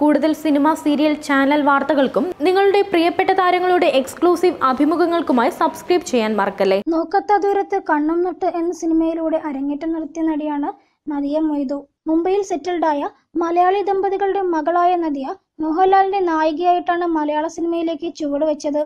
കൂടുതൽ cinema serial channel വാർത്തകൾക്കും നിങ്ങളുടെ പ്രിയപ്പെട്ട താരങ്ങളുടെ എക്സ്ക്ലൂസീവ് അഭിമുഖങ്ങൾക്കുമായി സബ്സ്ക്രൈബ് ചെയ്യാൻ മറക്കല്ലേ നോക്കത്ത ദൂരത്ത് കണ്ണും നട്ട് എന്ന സിനിമയിലൂടെ അരങ്ങേറ്റം നടത്തിയ നടിയാണ് നദിയ മൊയ്തു മുംബൈയിൽ സെറ്റിൽഡായ മലയാളി ദമ്പതികളുടെ മകളായ നദിയ മോഹൻലാലിന്റെ നായികയായിട്ടാണ് മലയാള സിനിമയിലേക്ക് ചുവടുവെച്ചത്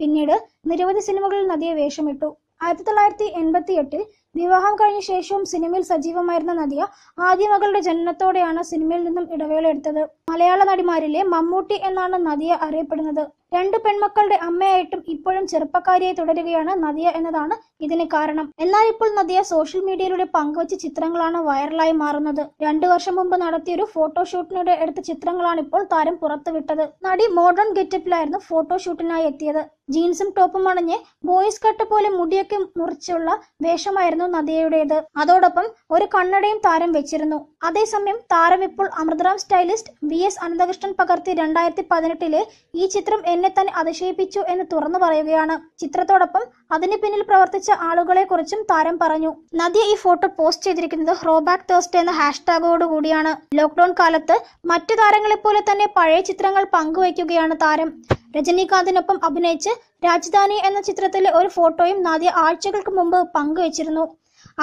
പിന്നീട് നിരവധി സിനിമകളിൽ നദിയെ വേഷമിട്ടു ആയിരത്തി തൊള്ളായിരത്തി എൺപത്തി എട്ടിൽ വിവാഹം കഴിഞ്ഞ ശേഷവും സിനിമയിൽ സജീവമായിരുന്ന നദിയ ആദ്യ മകളുടെ ജനനത്തോടെയാണ് സിനിമയിൽ നിന്നും ഇടവേള എടുത്തത് മലയാള നടിമാരിലെ മമ്മൂട്ടി എന്നാണ് നദിയ അറിയപ്പെടുന്നത് രണ്ട് പെൺമക്കളുടെ അമ്മയായിട്ടും ഇപ്പോഴും ചെറുപ്പക്കാരിയായി തുടരുകയാണ് നദിയ എന്നതാണ് ഇതിന് കാരണം എന്നാൽ ഇപ്പോൾ നദിയ സോഷ്യൽ മീഡിയയിലൂടെ പങ്കുവച്ച ചിത്രങ്ങളാണ് വൈറലായി മാറുന്നത് രണ്ടു വർഷം മുമ്പ് നടത്തിയ ഒരു ഫോട്ടോഷൂട്ടിനിടെ എടുത്ത ചിത്രങ്ങളാണ് ഇപ്പോൾ താരം പുറത്തുവിട്ടത് നടി മോഡേൺ ഗെറ്റപ്പിലായിരുന്നു ഫോട്ടോഷൂട്ടിനായി എത്തിയത് ജീൻസും ടോപ്പും അണിഞ്ഞ് ബോയ്സ് കട്ട് പോലെ മുടിയൊക്കെ മുറിച്ചുള്ള വേഷമായിരുന്നു നദിയയുടേത് അതോടൊപ്പം ഒരു കണ്ണടയും താരം വെച്ചിരുന്നു അതേസമയം താരം ഇപ്പോൾ Amritharam stylist V S Ananthakrishnan പകർത്തി രണ്ടായിരത്തി പതിനെട്ടിലെ ഈ ചിത്രം എന്നെ തന്നെ അതിശയിപ്പിച്ചു എന്ന് തുറന്നു പറയുകയാണ് ചിത്രത്തോടൊപ്പം അതിന് പിന്നിൽ പ്രവർത്തിച്ച ആളുകളെ കുറിച്ചും താരം പറഞ്ഞു നദിയ ഈ ഫോട്ടോ പോസ്റ്റ് ചെയ്തിരിക്കുന്നത് ഹ്രോബാക്ക് തേഴ്സ്ഡേ എന്ന ഹാഷ്ടാഗോട് കൂടിയാണ് ലോക്ക്ഡൌൺ കാലത്ത് മറ്റു താരങ്ങളെപ്പോലെ തന്നെ പഴയ ചിത്രങ്ങൾ പങ്കുവയ്ക്കുകയാണ് താരം രജനീകാന്തിനൊപ്പം അഭിനയിച്ച് രാജധാനി എന്ന ചിത്രത്തിലെ ഒരു ഫോട്ടോയും നാദിയ ആഴ്ചകൾക്ക് മുമ്പ് പങ്കുവച്ചിരുന്നു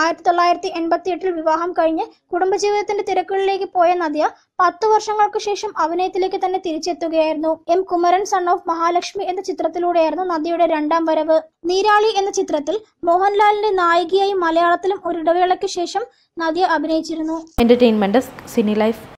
ആയിരത്തി തൊള്ളായിരത്തി എൺപത്തി എട്ടിൽ വിവാഹം കഴിഞ്ഞ് കുടുംബജീവിതത്തിന്റെ തിരക്കുകളിലേക്ക് പോയ നദിയ പത്തു വർഷങ്ങൾക്ക് ശേഷം അഭിനയത്തിലേക്ക് തന്നെ തിരിച്ചെത്തുകയായിരുന്നു M Kumaran son of Mahalakshmi എന്ന ചിത്രത്തിലൂടെയായിരുന്നു നദിയുടെ രണ്ടാം വരവ് നീരാളി എന്ന ചിത്രത്തിൽ മോഹൻലാലിന്റെ നായികയായി മലയാളത്തിലും ഒരു ഇടവേളയ്ക്ക് ശേഷം നദിയ അഭിനയിച്ചിരുന്നു എന്റർടൈൻമെന്റ് സിനി ലൈഫ്